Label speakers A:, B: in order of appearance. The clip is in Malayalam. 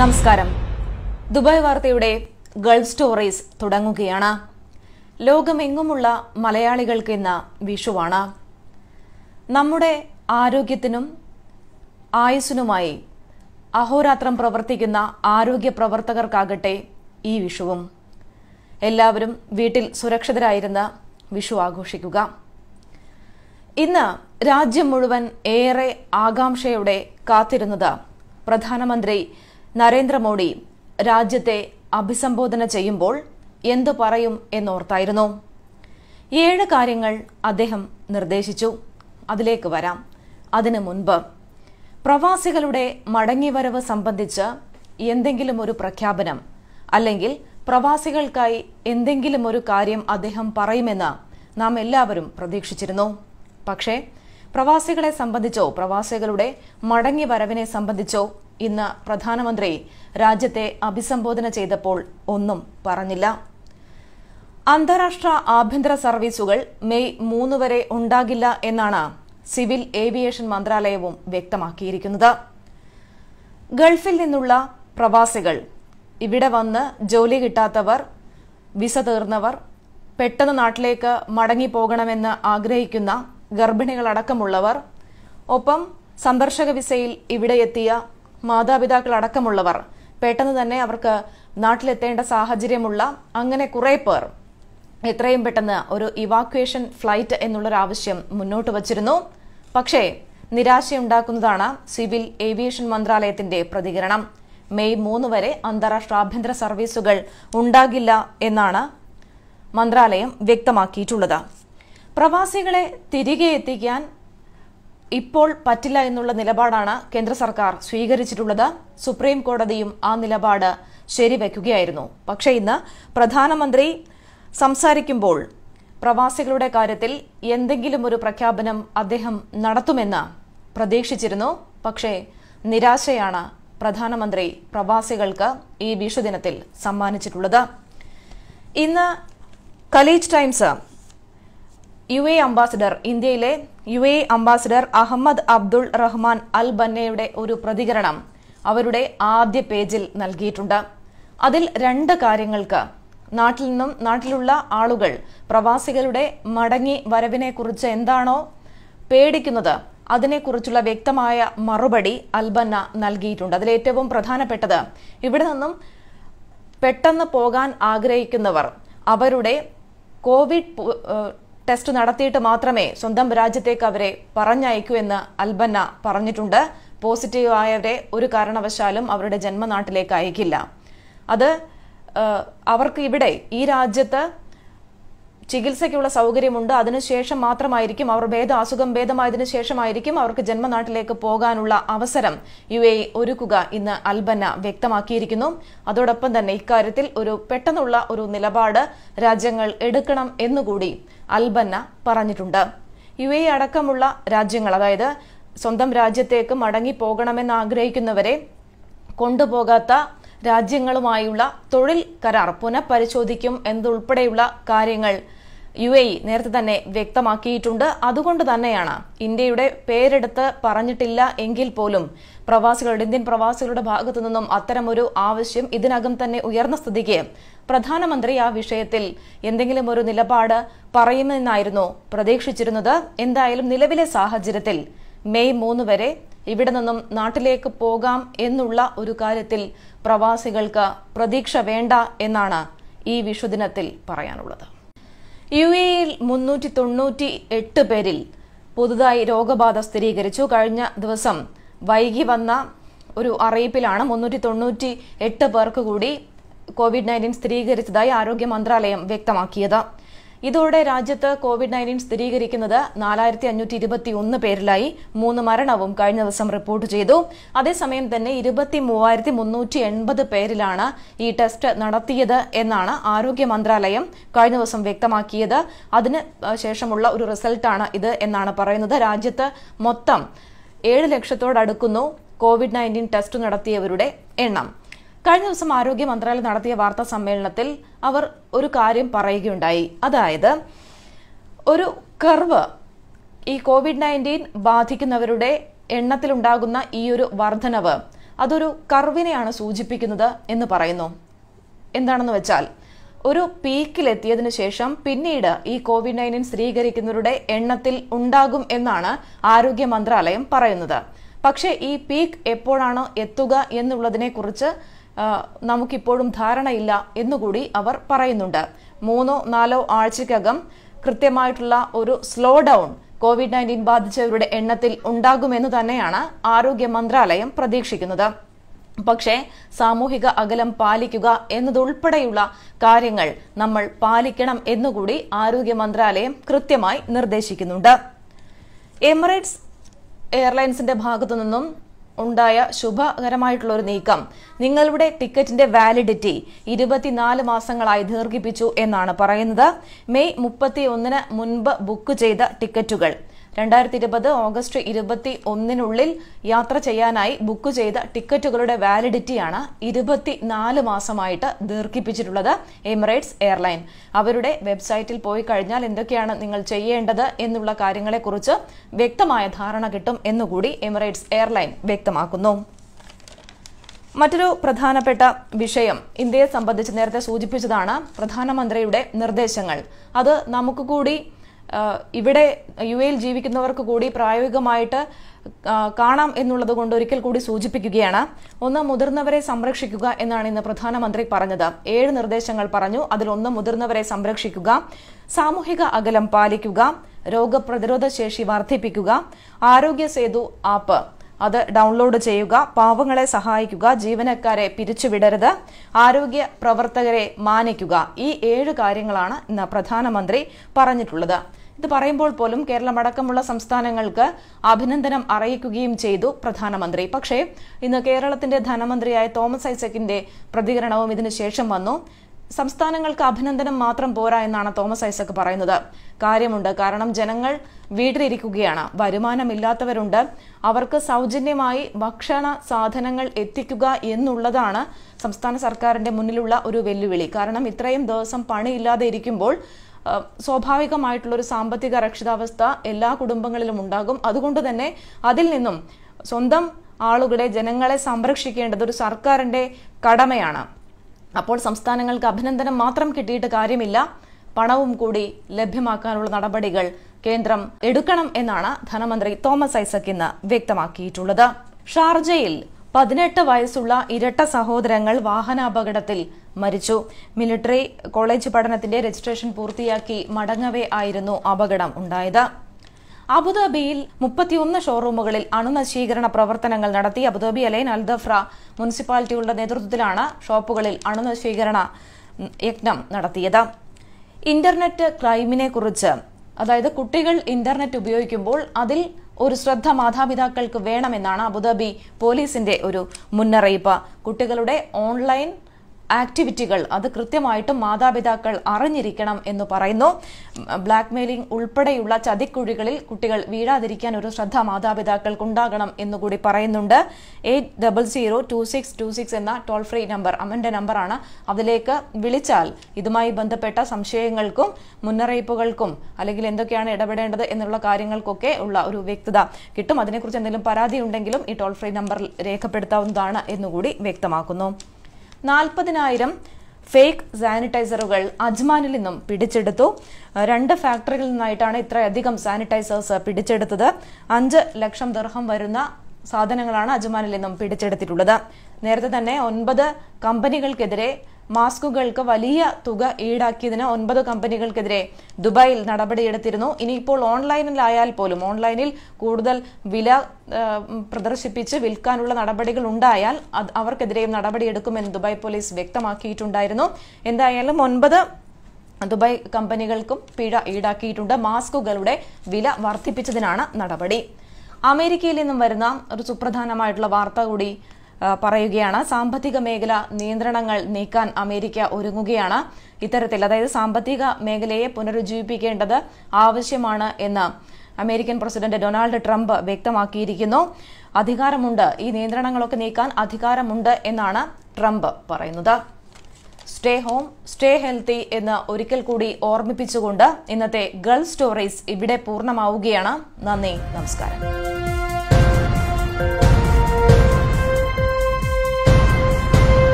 A: നമസ്കാരം ദുബായ് വാർത്തയുടെ ഗൾഫ് സ്റ്റോറീസ് തുടങ്ങുകയാണ് ലോകമെങ്ങുമുള്ള മലയാളികൾക്ക് ഇന്ന് വിഷുവാണ് നമ്മുടെ ആരോഗ്യത്തിനും ആയുസ്സിനുമായി അഹോരാത്രം പ്രവർത്തിക്കുന്ന ആരോഗ്യ പ്രവർത്തകർക്കാകട്ടെ ഈ വിഷുവും എല്ലാവരും വീട്ടിൽ സുരക്ഷിതരായിരുന്ന വിഷു ആഘോഷിക്കുക ഇന്ന് രാജ്യം മുഴുവൻ ഏറെ ആകാംക്ഷയോടെ കാത്തിരുന്നത് പ്രധാനമന്ത്രി നരേന്ദ്രമോദി രാജ്യത്തെ അഭിസംബോധന ചെയ്യുമ്പോൾ എന്തു പറയും എന്നോർത്തായിരുന്നു ഏഴ് കാര്യങ്ങൾ അദ്ദേഹം നിർദ്ദേശിച്ചു അതിലേക്ക് വരാം അതിനു മുൻപ് പ്രവാസികളുടെ മടങ്ങിവരവ് സംബന്ധിച്ച് എന്തെങ്കിലും ഒരു പ്രഖ്യാപനം അല്ലെങ്കിൽ പ്രവാസികൾക്കായി എന്തെങ്കിലും ഒരു കാര്യം അദ്ദേഹം പറയുമെന്ന് നാം എല്ലാവരും പ്രതീക്ഷിച്ചിരുന്നു പക്ഷേ പ്രവാസികളെ സംബന്ധിച്ചോ പ്രവാസികളുടെ മടങ്ങിവരവിനെ സംബന്ധിച്ചോ ഇന്ന് പ്രധാനമന്ത്രി രാജ്യത്തെ അഭിസംബോധന ചെയ്തപ്പോൾ ഒന്നും പറഞ്ഞില്ല അന്താരാഷ്ട്ര ആഭ്യന്തര സർവീസുകൾ മെയ് മൂന്ന് വരെ ഉണ്ടാകില്ല എന്നാണ് സിവിൽ ഏവിയേഷൻ മന്ത്രാലയവും വ്യക്തമാക്കിയിരിക്കുന്നത് ഗൾഫിൽ നിന്നുള്ള പ്രവാസികൾ ഇവിടെ വന്ന് ജോലി കിട്ടാത്തവർ വിസ തീർന്നവർ പെട്ടെന്ന് നാട്ടിലേക്ക് മടങ്ങിപ്പോകണമെന്ന് ആഗ്രഹിക്കുന്ന ഗർഭിണികളടക്കമുള്ളവർ ഒപ്പം സന്ദർശക വിസയിൽ ഇവിടെ എത്തിയ മാതാപിതാക്കൾ അടക്കമുള്ളവർ പെട്ടെന്ന് തന്നെ അവർക്ക് നാട്ടിലെത്തേണ്ട സാഹചര്യമുള്ള അങ്ങനെ കുറേ പേർ എത്രയും പെട്ടെന്ന് ഒരു ഇവാക്വേഷൻ ഫ്ലൈറ്റ് എന്നുള്ളൊരാവശ്യം മുന്നോട്ട് വച്ചിരുന്നു പക്ഷേ നിരാശയുണ്ടാക്കുന്നതാണ് സിവിൽ ഏവിയേഷൻ മന്ത്രാലയത്തിന്റെ പ്രതികരണം മെയ് മൂന്ന് വരെ അന്താരാഷ്ട്ര ആഭ്യന്തര സർവീസുകൾ ഉണ്ടാകില്ല എന്നാണ് മന്ത്രാലയം വ്യക്തമാക്കിയിട്ടുള്ളത് പ്രവാസികളെ തിരികെ എത്തിക്കാൻ ഇപ്പോൾ പറ്റില്ല എന്നുള്ള നിലപാടാണ് കേന്ദ്ര സർക്കാർ സ്വീകരിച്ചിട്ടുള്ളത് സുപ്രീം കോടതിയും ആ നിലപാട് ശരിവയ്ക്കുകയായിരുന്നു പക്ഷേ ഇന്ന് പ്രധാനമന്ത്രി സംസാരിക്കുമ്പോൾ പ്രവാസികളുടെ കാര്യത്തിൽ എന്തെങ്കിലും ഒരു പ്രഖ്യാപനം അദ്ദേഹം നടത്തുമെന്ന് പ്രതീക്ഷിച്ചിരുന്നു പക്ഷേ നിരാശയാണ് പ്രധാനമന്ത്രി പ്രവാസികൾക്ക് ഈ വിഷുദിനത്തിൽ സമ്മാനിച്ചിട്ടുള്ളത് ഇന്ന് Khaleej Times U A ambassador ഇന്ത്യയിലെ U A ambassador Ahmed Abdul Rahman Al ബന്നയുടെ ഒരു പ്രതികരണം അവരുടെ ആദ്യ പേജിൽ നൽകിയിട്ടുണ്ട് അതിൽ രണ്ട് കാര്യങ്ങൾക്ക് നാട്ടിൽ നിന്നും നാട്ടിലുള്ള ആളുകൾ പ്രവാസികളുടെ മടങ്ങി വരവിനെക്കുറിച്ച് എന്താണോ പേടിക്കുന്നത് അതിനെക്കുറിച്ചുള്ള വ്യക്തമായ മറുപടി അൽബന്ന നൽകിയിട്ടുണ്ട് അതിലേറ്റവും പ്രധാനപ്പെട്ടത് ഇവിടെ നിന്നും പെട്ടെന്ന് പോകാൻ ആഗ്രഹിക്കുന്നവർ അവരുടെ കോവിഡ് ടെസ്റ്റ് നടത്തിയിട്ട് മാത്രമേ സ്വന്തം രാജ്യത്തേക്ക് അവരെ പറഞ്ഞയക്കൂ എന്ന് അൽബന്ന പറഞ്ഞിട്ടുണ്ട് പോസിറ്റീവ് ആയവരെ ഒരു കാരണവശാലും അവരുടെ ജന്മനാട്ടിലേക്ക് അയക്കില്ല അത് അവർക്ക് ഇവിടെ ഈ രാജ്യത്ത് ചികിത്സയ്ക്കുള്ള സൗകര്യമുണ്ട് അതിനുശേഷം മാത്രമായിരിക്കും അവർ ഭേദ അസുഖം ഭേദമായതിനു ശേഷമായിരിക്കും അവർക്ക് ജന്മനാട്ടിലേക്ക് പോകാനുള്ള അവസരം യു എ ഒരുക്കുക ഇന്ന് അൽബന വ്യക്തമാക്കിയിരിക്കുന്നു അതോടൊപ്പം തന്നെ ഇക്കാര്യത്തിൽ ഒരു പെട്ടെന്നുള്ള ഒരു നിലപാട് രാജ്യങ്ങൾ എടുക്കണം എന്നുകൂടി അൽബന്ന പറഞ്ഞിട്ടുണ്ട് യു എ അടക്കമുള്ള രാജ്യങ്ങൾ അതായത് സ്വന്തം രാജ്യത്തേക്ക് മടങ്ങി പോകണമെന്ന് ആഗ്രഹിക്കുന്നവരെ കൊണ്ടുപോകാത്ത രാജ്യങ്ങളുമായുള്ള തൊഴിൽ കരാർ പുനഃപരിശോധിക്കും എന്നുൾപ്പെടെയുള്ള കാര്യങ്ങൾ യു എ ഇ നേരത്തെ തന്നെ വ്യക്തമാക്കിയിട്ടുണ്ട് അതുകൊണ്ട് തന്നെയാണ് ഇന്ത്യയുടെ പേരെടുത്ത് പറഞ്ഞിട്ടില്ല എങ്കിൽ പോലും പ്രവാസികളുടെ ഇന്ത്യൻ പ്രവാസികളുടെ ഭാഗത്തു നിന്നും അത്തരമൊരു ആവശ്യം ഇതിനകം തന്നെ ഉയർന്ന സ്ഥിതിക്ക് പ്രധാനമന്ത്രി ആ വിഷയത്തിൽ എന്തെങ്കിലും ഒരു നിലപാട് പറയുമെന്നായിരുന്നു പ്രതീക്ഷിച്ചിരുന്നത് എന്തായാലും നിലവിലെ സാഹചര്യത്തിൽ മെയ് മൂന്ന് വരെ ഇവിടെ നിന്നും നാട്ടിലേക്ക് പോകാം എന്നുള്ള ഒരു കാര്യത്തിൽ പ്രവാസികൾക്ക് പ്രതീക്ഷ വേണ്ട എന്നാണ് ഈ വിഷുദിനത്തിൽ പറയാനുള്ളത് യു എയിൽ മുന്നൂറ്റി തൊണ്ണൂറ്റി എട്ട് പേരിൽ പുതുതായി രോഗബാധ സ്ഥിരീകരിച്ചു കഴിഞ്ഞ ദിവസം വൈകി വന്ന ഒരു അറിയിപ്പിലാണ് മുന്നൂറ്റി തൊണ്ണൂറ്റി എട്ട് പേർക്ക് കൂടി കോവിഡ് നയൻറ്റീൻ സ്ഥിരീകരിച്ചതായി ആരോഗ്യ മന്ത്രാലയം വ്യക്തമാക്കിയത് ഇതോടെ രാജ്യത്ത് കോവിഡ് നയൻറ്റീൻ സ്ഥിരീകരിക്കുന്നത് നാലായിരത്തി അഞ്ഞൂറ്റി ഇരുപത്തി ഒന്ന് പേരിലായി മൂന്ന് മരണവും കഴിഞ്ഞ ദിവസം റിപ്പോർട്ട് ചെയ്തു അതേസമയം തന്നെ ഇരുപത്തി മൂവായിരത്തി മുന്നൂറ്റി എൺപത് പേരിലാണ് ഈ ടെസ്റ്റ് നടത്തിയത് എന്നാണ് ആരോഗ്യ മന്ത്രാലയം കഴിഞ്ഞ ദിവസം വ്യക്തമാക്കിയത് അതിന് ശേഷമുള്ള ഒരു റിസൾട്ടാണ് ഇത് എന്നാണ് പറയുന്നത് രാജ്യത്ത് മൊത്തം ഏഴ് ലക്ഷത്തോടടുക്കുന്നു കോവിഡ് നയൻറ്റീൻ ടെസ്റ്റ് നടത്തിയവരുടെ എണ്ണം കഴിഞ്ഞ ദിവസം ആരോഗ്യ മന്ത്രാലയം നടത്തിയ വാർത്താ സമ്മേളനത്തിൽ അവർ ഒരു കാര്യം പറയുകയുണ്ടായി അതായത് ഒരു കർവ് ഈ കോവിഡ് നയൻറ്റീൻ ബാധിക്കുന്നവരുടെ എണ്ണത്തിലുണ്ടാകുന്ന ഈ ഒരു വർധനവ് അതൊരു കർവിനെയാണ് സൂചിപ്പിക്കുന്നത് എന്ന് പറയുന്നു എന്താണെന്ന് വെച്ചാൽ ഒരു പീക്കിലെത്തിയതിനു ശേഷം പിന്നീട് ഈ കോവിഡ് നയൻറ്റീൻ സ്ഥിരീകരിക്കുന്നവരുടെ എണ്ണത്തിൽ ഉണ്ടാകും എന്നാണ് ആരോഗ്യ മന്ത്രാലയം പറയുന്നത് പക്ഷേ ഈ പീക്ക് എപ്പോഴാണ് എത്തുക എന്നുള്ളതിനെക്കുറിച്ച് നമുക്കിപ്പോഴും ധാരണയില്ല എന്നുകൂടി അവർ പറയുന്നുണ്ട് മൂന്നോ നാലോ ആഴ്ചയ്ക്കകം കൃത്യമായിട്ടുള്ള ഒരു സ്ലോ ഡൗൺ കോവിഡ് നയൻറ്റീൻ ബാധിച്ചവരുടെ എണ്ണത്തിൽ ഉണ്ടാകുമെന്ന് തന്നെയാണ് ആരോഗ്യ മന്ത്രാലയം പ്രതീക്ഷിക്കുന്നത് പക്ഷേ സാമൂഹിക അകലം പാലിക്കുക എന്നതുൾപ്പെടെയുള്ള കാര്യങ്ങൾ നമ്മൾ പാലിക്കണം എന്നുകൂടി ആരോഗ്യ മന്ത്രാലയം കൃത്യമായി നിർദ്ദേശിക്കുന്നുണ്ട് എമിറേറ്റ്സ് എയർലൈൻസിന്റെ ഭാഗത്തു നിന്നും ഉണ്ടായ ശുഭകരമായിട്ടുള്ള ഒരു നീക്കം നിങ്ങളുടെ ടിക്കറ്റിന്റെ വാലിഡിറ്റി ഇരുപത്തിനാല് മാസങ്ങളായി ദീർഘിപ്പിച്ചു എന്നാണ് പറയുന്നത് മെയ് മുപ്പത്തി ഒന്നിന് മുൻപ് ബുക്ക് ചെയ്ത ടിക്കറ്റുകൾ രണ്ടായിരത്തി ഇരുപത് ഓഗസ്റ്റ് ഇരുപത്തി ഒന്നിനുള്ളിൽ യാത്ര ചെയ്യാനായി ബുക്ക് ചെയ്ത ടിക്കറ്റുകളുടെ വാലിഡിറ്റിയാണ് ഇരുപത്തി നാല് മാസമായിട്ട് ദീർഘിപ്പിച്ചിട്ടുള്ളത് എമിറേറ്റ്സ് എയർലൈൻ അവരുടെ വെബ്സൈറ്റിൽ പോയി കഴിഞ്ഞാൽ എന്തൊക്കെയാണ് നിങ്ങൾ ചെയ്യേണ്ടത് എന്നുള്ള കാര്യങ്ങളെക്കുറിച്ച് വ്യക്തമായ ധാരണ കിട്ടും എന്നുകൂടി എമിറേറ്റ്സ് എയർലൈൻ വ്യക്തമാക്കുന്നു മറ്റൊരു പ്രധാനപ്പെട്ട വിഷയം ഇന്ത്യയെ സംബന്ധിച്ച് നേരത്തെ സൂചിപ്പിച്ചതാണ് പ്രധാനമന്ത്രിയുടെ നിർദ്ദേശങ്ങൾ അത് നമുക്ക് കൂടി ഇവിടെ യു എയിൽ ജീവിക്കുന്നവർക്ക് കൂടി പ്രായോഗികമായിട്ട് കാണാം എന്നുള്ളത് കൊണ്ട് ഒരിക്കൽ കൂടി സൂചിപ്പിക്കുകയാണ് ഒന്ന് മുതിർന്നവരെ സംരക്ഷിക്കുക എന്നാണ് ഇന്ന് പ്രധാനമന്ത്രി പറഞ്ഞത് ഏഴ് നിർദ്ദേശങ്ങൾ പറഞ്ഞു അതിലൊന്ന് മുതിർന്നവരെ സംരക്ഷിക്കുക സാമൂഹിക അകലം പാലിക്കുക രോഗപ്രതിരോധ ശേഷി വർദ്ധിപ്പിക്കുക ആരോഗ്യ സേതു ആപ്പ് അത് ഡൗൺലോഡ് ചെയ്യുക പാവങ്ങളെ സഹായിക്കുക ജീവനക്കാരെ പിരിച്ചുവിടരുത് ആരോഗ്യ പ്രവർത്തകരെ മാനിക്കുക ഈ ഏഴ് കാര്യങ്ങളാണ് ഇന്ന് പ്രധാനമന്ത്രി പറഞ്ഞിട്ടുള്ളത് ഇത് പറയുമ്പോൾ പോലും കേരളമടക്കമുള്ള സംസ്ഥാനങ്ങൾക്ക് അഭിനന്ദനം അറിയിക്കുകയും ചെയ്തു പ്രധാനമന്ത്രി പക്ഷേ ഇന്ന് കേരളത്തിന്റെ ധനമന്ത്രിയായ തോമസ് ഐസക്കിന്റെ പ്രതികരണവും ഇതിനുശേഷം വന്നു സംസ്ഥാനങ്ങൾക്ക് അഭിനന്ദനം മാത്രം പോരാ എന്നാണ് തോമസ് ഐസക് പറയുന്നത് കാര്യമുണ്ട് കാരണം ജനങ്ങൾ വീട്ടിലിരിക്കുകയാണ് വരുമാനമില്ലാത്തവരുണ്ട് അവർക്ക് സൗജന്യമായി ഭക്ഷണ സാധനങ്ങൾ എത്തിക്കുക എന്നുള്ളതാണ് സംസ്ഥാന സർക്കാരിന്റെ മുന്നിലുള്ള ഒരു വെല്ലുവിളി കാരണം ഇത്രയും ദിവസം പണിയില്ലാതെ ഇരിക്കുമ്പോൾ ഒരു സാമ്പത്തിക രക്ഷിതാവസ്ഥ എല്ലാ കുടുംബങ്ങളിലും ഉണ്ടാകും അതുകൊണ്ട് തന്നെ അതിൽ നിന്നും സ്വന്തം ആളുകളെ ജനങ്ങളെ സംരക്ഷിക്കേണ്ടത് ഒരു സർക്കാരിന്റെ കടമയാണ് അപ്പോൾ സംസ്ഥാനങ്ങൾക്ക് അഭിനന്ദനം മാത്രം കിട്ടിയിട്ട് കാര്യമില്ല പണവും കൂടി ലഭ്യമാക്കാനുള്ള നടപടികൾ കേന്ദ്രം എടുക്കണം എന്നാണ് ധനമന്ത്രി തോമസ് ഐസക് ഇന്ന് വ്യക്തമാക്കിയിട്ടുള്ളത് ഷാർജയിൽ പതിനെട്ട് വയസ്സുള്ള ഇരട്ട സഹോദരങ്ങൾ വാഹനാപകടത്തിൽ മരിച്ചു മിലിട്ടറി കോളേജ് പഠനത്തിന്റെ രജിസ്ട്രേഷൻ പൂർത്തിയാക്കി മടങ്ങവേ ആയിരുന്നു അപകടം ഉണ്ടായത് അബുദാബിയിൽ മുപ്പത്തിയൊന്ന് ഷോറൂമുകളിൽ അണുനശീകരണ പ്രവർത്തനങ്ങൾ നടത്തി അബുദാബി അലൈൻ അൽദഫ്ര മുനിസിപ്പാലിറ്റികളുടെ നേതൃത്വത്തിലാണ് ഷോപ്പുകളിൽ അണുനശീകരണ യജ്ഞം നടത്തിയത് ഇന്റർനെറ്റ് ക്രൈമിനെ കുറിച്ച് അതായത് കുട്ടികൾ ഇന്റർനെറ്റ് ഉപയോഗിക്കുമ്പോൾ അതിൽ ഒരു ശ്രദ്ധ മാതാപിതാക്കൾക്ക് വേണമെന്നാണ് അബുദാബി പോലീസിന്റെ ഒരു മുന്നറിയിപ്പ് കുട്ടികളുടെ ഓൺലൈൻ ആക്ടിവിറ്റികൾ അത് കൃത്യമായിട്ടും മാതാപിതാക്കൾ അറിഞ്ഞിരിക്കണം എന്ന് പറയുന്നു ബ്ലാക്ക് മെയിലിംഗ് ഉൾപ്പെടെയുള്ള ചതിക്കുഴികളിൽ കുട്ടികൾ വീഴാതിരിക്കാൻ ഒരു ശ്രദ്ധ മാതാപിതാക്കൾക്ക് ഉണ്ടാകണം എന്നുകൂടി പറയുന്നുണ്ട് eight double zero two six two six എന്ന ടോൾ ഫ്രീ നമ്പർ അമ്മൻ്റെ നമ്പറാണ് അതിലേക്ക് വിളിച്ചാൽ ഇതുമായി ബന്ധപ്പെട്ട സംശയങ്ങൾക്കും മുന്നറിയിപ്പുകൾക്കും അല്ലെങ്കിൽ എന്തൊക്കെയാണ് ഇടപെടേണ്ടത് എന്നുള്ള കാര്യങ്ങൾക്കൊക്കെ ഉള്ള ഒരു വ്യക്തത കിട്ടും അതിനെക്കുറിച്ച് എന്തെങ്കിലും പരാതി ഉണ്ടെങ്കിലും ഈ ടോൾ ഫ്രീ നമ്പറിൽ രേഖപ്പെടുത്താവുന്നതാണ് എന്നുകൂടി വ്യക്തമാക്കുന്നു നാൽപ്പതിനായിരം ഫേക്ക് സാനിറ്റൈസറുകൾ അജ്മാനിൽ നിന്നും പിടിച്ചെടുത്തു രണ്ട് ഫാക്ടറികളിൽ നിന്നായിട്ടാണ് ഇത്രയധികം സാനിറ്റൈസേഴ്സ് പിടിച്ചെടുത്തത് അഞ്ച് ലക്ഷം ദർഹം വരുന്ന സാധനങ്ങളാണ് അജ്മാനിൽ നിന്നും പിടിച്ചെടുത്തിട്ടുള്ളത് നേരത്തെ തന്നെ ഒൻപത് കമ്പനികൾക്കെതിരെ മാസ്കുകൾക്ക് വലിയ തുക ഈടാക്കിയതിന് ഒൻപത് കമ്പനികൾക്കെതിരെ ദുബായിൽ നടപടിയെടുത്തിരുന്നു ഇനിയിപ്പോൾ ഓൺലൈനിലായാൽ പോലും ഓൺലൈനിൽ കൂടുതൽ വില പ്രദർശിപ്പിച്ച് വിൽക്കാനുള്ള നടപടികൾ ഉണ്ടായാൽ അവർക്കെതിരെയും നടപടിയെടുക്കുമെന്ന് ദുബായ് പോലീസ് വ്യക്തമാക്കിയിട്ടുണ്ടായിരുന്നു എന്തായാലും ഒൻപത് ദുബായ് കമ്പനികൾക്കും പിഴ ഈടാക്കിയിട്ടുണ്ട് മാസ്കുകളുടെ വില വർദ്ധിപ്പിച്ചതിനാണ് നടപടി അമേരിക്കയിൽ നിന്നും വരുന്ന ഒരു സുപ്രധാനമായിട്ടുള്ള വാർത്ത കൂടി പറയുകയാണ് സാമ്പത്തിക മേഖല നിയന്ത്രണങ്ങൾ നീക്കാൻ അമേരിക്ക ഒരുങ്ങുകയാണ് ഇത്തരത്തിൽ അതായത് സാമ്പത്തിക മേഖലയെ പുനരുജ്ജീവിപ്പിക്കേണ്ടത് ആവശ്യമാണ് എന്ന് അമേരിക്കൻ പ്രസിഡന്റ് ഡൊണാൾഡ് ട്രംപ് വ്യക്തമാക്കിയിരിക്കുന്നു അധികാരമുണ്ട് ഈ നിയന്ത്രണങ്ങളൊക്കെ നീക്കാൻ അധികാരമുണ്ട് എന്നാണ് ട്രംപ് പറയുന്നത് സ്റ്റേ ഹോം സ്റ്റേ ഹെൽത്തി എന്ന് ഒരിക്കൽ കൂടി ഓർമ്മിപ്പിച്ചുകൊണ്ട് ഇന്നത്തെ ഗേൾ സ്റ്റോറീസ് ഇവിടെ പൂർണ്ണമാവുകയാണ് നന്ദി നമസ്കാരം